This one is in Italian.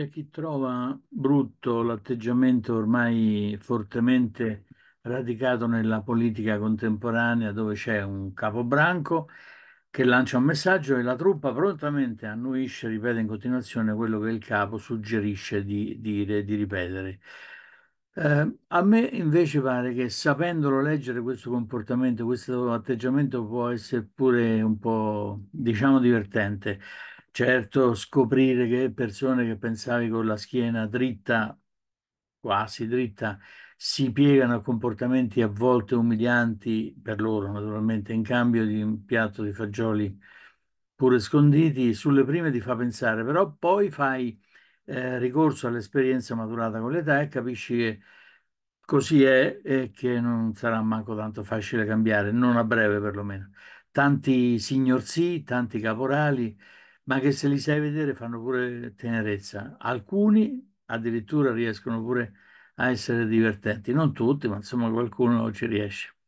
C'è chi trova brutto l'atteggiamento ormai fortemente radicato nella politica contemporanea dove c'è un capobranco che lancia un messaggio e la truppa prontamente annuisce, ripete in continuazione quello che il capo suggerisce di dire, e di ripetere. Eh, a me invece pare che sapendolo leggere questo comportamento, questo atteggiamento può essere pure un po', diciamo, divertente. Certo, scoprire che persone che pensavi con la schiena dritta, quasi dritta, si piegano a comportamenti a volte umilianti per loro, naturalmente, in cambio di un piatto di fagioli pure sconditi, sulle prime ti fa pensare, però poi fai eh, ricorso all'esperienza maturata con l'età e capisci che così è e che non sarà manco tanto facile cambiare, non a breve perlomeno. Tanti signor sì, tanti caporali ma che se li sai vedere fanno pure tenerezza. Alcuni addirittura riescono pure a essere divertenti, non tutti, ma insomma qualcuno ci riesce.